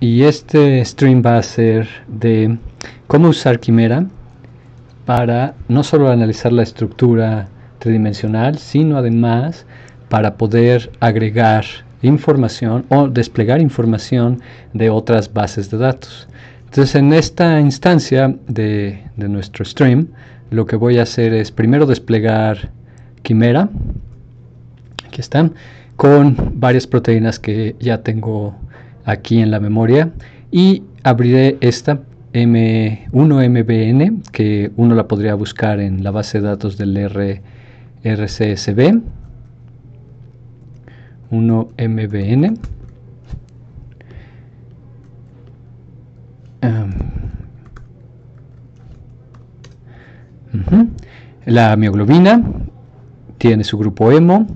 Y este stream va a ser de cómo usar Quimera para no solo analizar la estructura tridimensional, sino además para poder agregar información o desplegar información de otras bases de datos. Entonces en esta instancia de, nuestro stream, lo que voy a hacer es primero desplegar Quimera, aquí están, con varias proteínas que ya tengo aquí en la memoria y abriré esta M1MBN que uno la podría buscar en la base de datos del R, RCSB 1MBN la mioglobina tiene su grupo hemo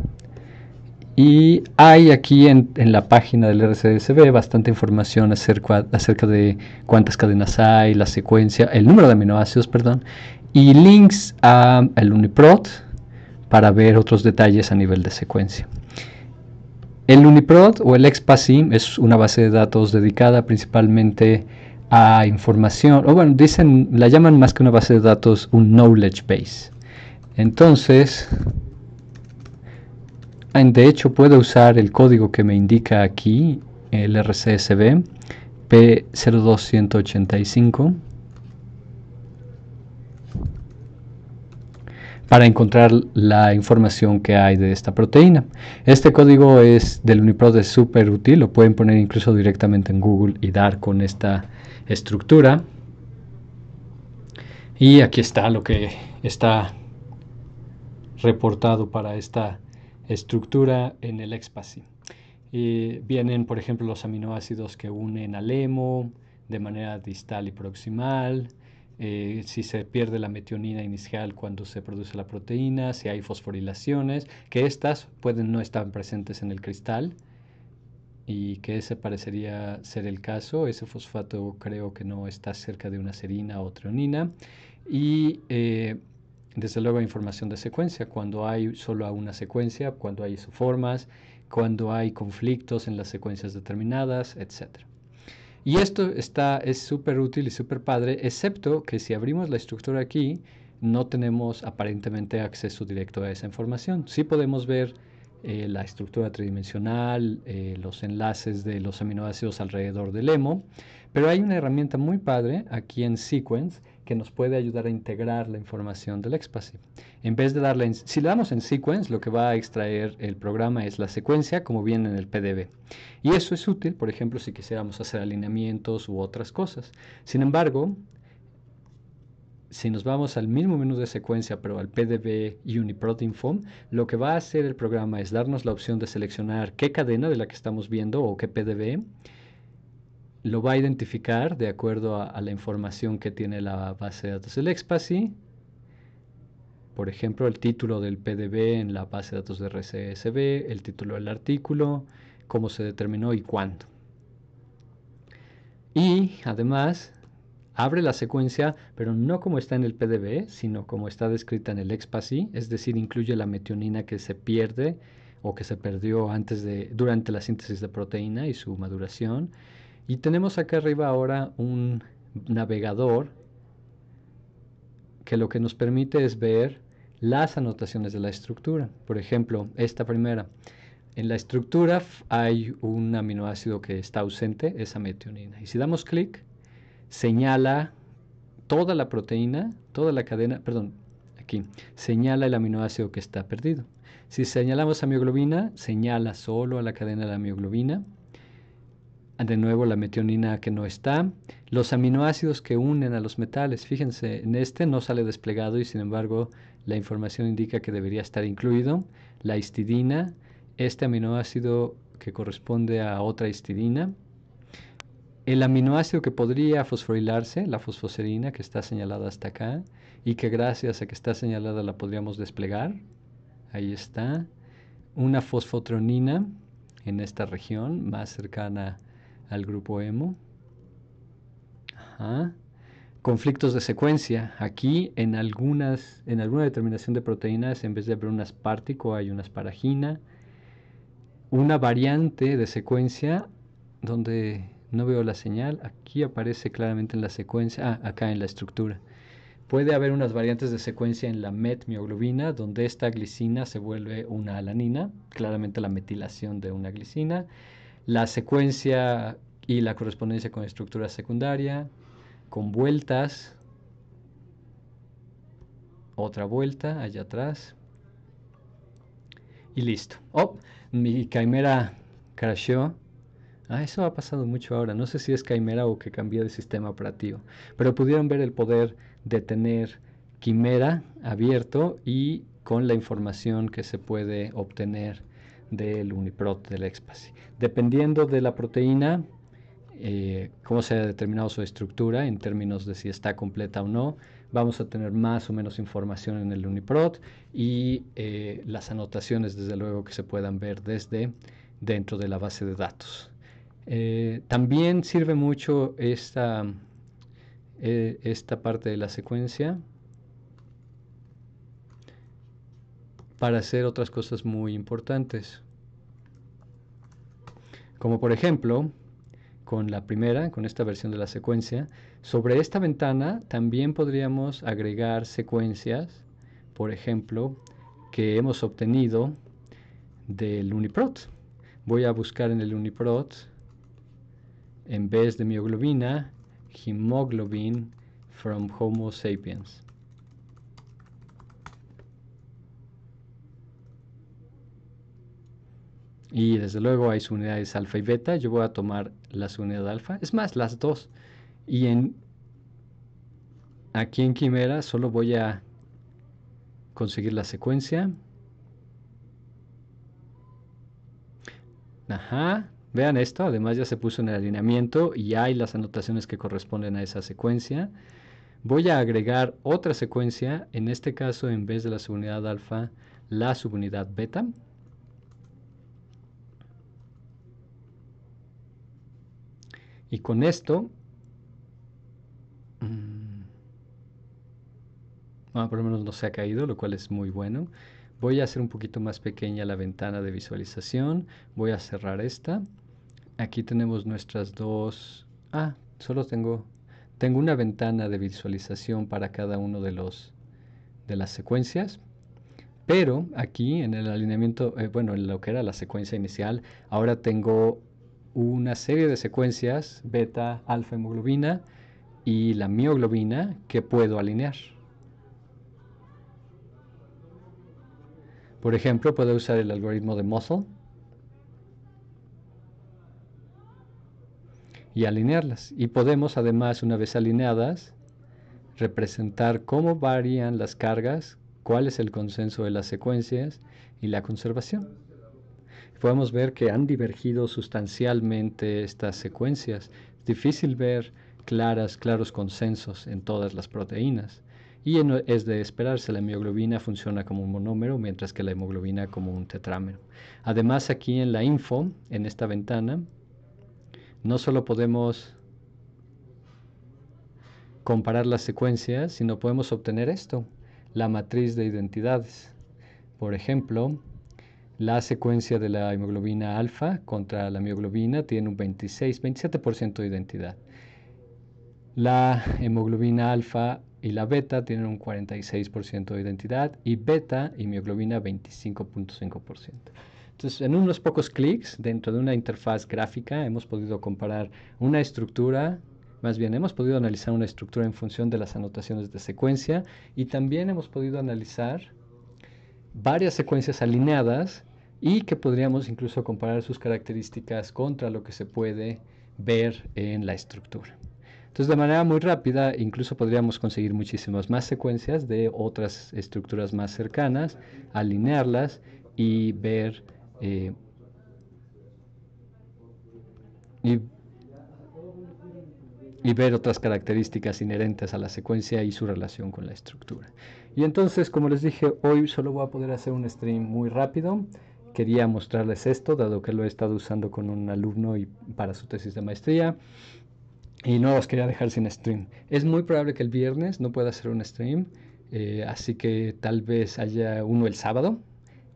y hay aquí en, la página del RCSB bastante información acerca, de cuántas cadenas hay, la secuencia, el número de aminoácidos, perdón, y links al el UniProt para ver otros detalles a nivel de secuencia. El UniProt o el ExpaSim es una base de datos dedicada principalmente a información, o bueno, dicen, la llaman más que una base de datos un knowledge base. Entonces, Ah, de hecho, puedo usar el código que me indica aquí, el RCSB P02185, para encontrar la información que hay de esta proteína. Este código es del Uniprot es súper útil, lo pueden poner incluso directamente en Google y dar con esta estructura. Y aquí está lo que está reportado para esta estructura en el expasi. vienen, por ejemplo, los aminoácidos que unen al hemo de manera distal y proximal, eh, si se pierde la metionina inicial cuando se produce la proteína, si hay fosforilaciones, que estas pueden no estar presentes en el cristal y que ese parecería ser el caso. Ese fosfato creo que no está cerca de una serina o treonina. Y eh, desde luego información de secuencia, cuando hay solo una secuencia, cuando hay isoformas, cuando hay conflictos en las secuencias determinadas, etc. Y esto está, es súper útil y súper padre, excepto que si abrimos la estructura aquí, no tenemos aparentemente acceso directo a esa información. Sí podemos ver eh, la estructura tridimensional, eh, los enlaces de los aminoácidos alrededor del emo, pero hay una herramienta muy padre aquí en Sequence que nos puede ayudar a integrar la información del expasy. En vez de darle, si le damos en sequence, lo que va a extraer el programa es la secuencia, como viene en el PDB. Y eso es útil, por ejemplo, si quisiéramos hacer alineamientos u otras cosas. Sin embargo, si nos vamos al mismo menú de secuencia, pero al PDB Uniprot Info, lo que va a hacer el programa es darnos la opción de seleccionar qué cadena de la que estamos viendo o qué PDB lo va a identificar de acuerdo a, la información que tiene la base de datos del EXPASI. Por ejemplo, el título del PDB en la base de datos de RCSB, el título del artículo, cómo se determinó y cuándo. Y además abre la secuencia, pero no como está en el PDB, sino como está descrita en el EXPASI, es decir, incluye la metionina que se pierde o que se perdió durante la síntesis de proteína y su maduración y tenemos acá arriba ahora un navegador que lo que nos permite es ver las anotaciones de la estructura. Por ejemplo, esta primera. En la estructura hay un aminoácido que está ausente, esa metionina. Y si damos clic, señala toda la proteína, toda la cadena, perdón, aquí, señala el aminoácido que está perdido. Si señalamos amioglobina, señala solo a la cadena de la amioglobina de nuevo la metionina que no está, los aminoácidos que unen a los metales, fíjense, en este no sale desplegado y sin embargo la información indica que debería estar incluido, la histidina, este aminoácido que corresponde a otra histidina, el aminoácido que podría fosforilarse, la fosfoserina que está señalada hasta acá y que gracias a que está señalada la podríamos desplegar, ahí está, una fosfotronina en esta región más cercana a al grupo M, Conflictos de secuencia. Aquí en algunas, en alguna determinación de proteínas, en vez de haber un aspartico hay una asparagina... Una variante de secuencia donde no veo la señal. Aquí aparece claramente en la secuencia. Ah, acá en la estructura. Puede haber unas variantes de secuencia en la metmioglobina, donde esta glicina se vuelve una alanina, claramente la metilación de una glicina la secuencia y la correspondencia con estructura secundaria, con vueltas, otra vuelta allá atrás y listo. Oh, mi Caimera crashó. Ah, eso ha pasado mucho ahora. No sé si es Caimera o que cambió de sistema operativo. Pero pudieron ver el poder de tener Quimera abierto y con la información que se puede obtener del Uniprot, del Expasi. Dependiendo de la proteína, eh, cómo se ha determinado su estructura en términos de si está completa o no, vamos a tener más o menos información en el Uniprot y eh, las anotaciones, desde luego, que se puedan ver desde dentro de la base de datos. Eh, también sirve mucho esta, esta parte de la secuencia para hacer otras cosas muy importantes. Como por ejemplo, con la primera, con esta versión de la secuencia, sobre esta ventana también podríamos agregar secuencias, por ejemplo, que hemos obtenido del Uniprot. Voy a buscar en el Uniprot, en vez de mioglobina, hemoglobin from Homo sapiens. Y desde luego hay subunidades alfa y beta. Yo voy a tomar la subunidad alfa, es más, las dos. Y en aquí en Quimera solo voy a conseguir la secuencia. Ajá, vean esto, además ya se puso en el alineamiento y hay las anotaciones que corresponden a esa secuencia. Voy a agregar otra secuencia, en este caso en vez de la subunidad alfa, la subunidad beta. Y con esto, mm, ah, por lo menos no se ha caído, lo cual es muy bueno. Voy a hacer un poquito más pequeña la ventana de visualización. Voy a cerrar esta. Aquí tenemos nuestras dos... Ah, solo tengo... Tengo una ventana de visualización para cada uno de los de las secuencias. Pero aquí en el alineamiento, eh, bueno, en lo que era la secuencia inicial, ahora tengo una serie de secuencias, beta, alfa hemoglobina y la mioglobina, que puedo alinear. Por ejemplo, puedo usar el algoritmo de Muscle y alinearlas. Y podemos, además, una vez alineadas, representar cómo varían las cargas, cuál es el consenso de las secuencias y la conservación podemos ver que han divergido sustancialmente estas secuencias. Es difícil ver claras, claros consensos en todas las proteínas. Y es de esperarse, la mioglobina funciona como un monómero, mientras que la hemoglobina como un tetrámero. Además, aquí en la info, en esta ventana, no solo podemos comparar las secuencias, sino podemos obtener esto, la matriz de identidades. Por ejemplo, la secuencia de la hemoglobina alfa contra la mioglobina tiene un 26-27% de identidad. La hemoglobina alfa y la beta tienen un 46% de identidad y beta y mioglobina 25.5%. Entonces, en unos pocos clics dentro de una interfaz gráfica hemos podido comparar una estructura, más bien hemos podido analizar una estructura en función de las anotaciones de secuencia y también hemos podido analizar varias secuencias alineadas y que podríamos incluso comparar sus características contra lo que se puede ver en la estructura. Entonces, de manera muy rápida, incluso podríamos conseguir muchísimas más secuencias de otras estructuras más cercanas, alinearlas y ver eh, y ver otras características inherentes a la secuencia y su relación con la estructura. Y entonces, como les dije, hoy solo voy a poder hacer un stream muy rápido quería mostrarles esto, dado que lo he estado usando con un alumno y para su tesis de maestría. Y no los quería dejar sin stream. Es muy probable que el viernes no pueda hacer un stream, eh, así que tal vez haya uno el sábado,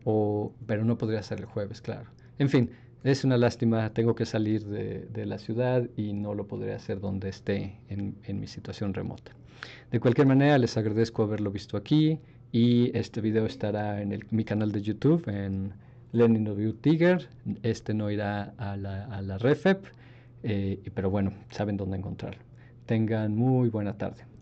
o, pero no podría ser el jueves, claro. En fin, es una lástima, tengo que salir de, la ciudad y no lo podré hacer donde esté en, mi situación remota. De cualquier manera, les agradezco haberlo visto aquí y este video estará en mi canal de YouTube, en Lenin of Tiger, este no irá a la, a REFEP, eh, pero bueno, saben dónde encontrarlo. Tengan muy buena tarde.